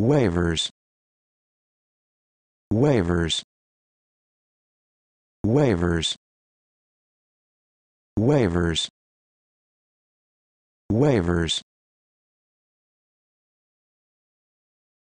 waivers waivers waivers waivers waivers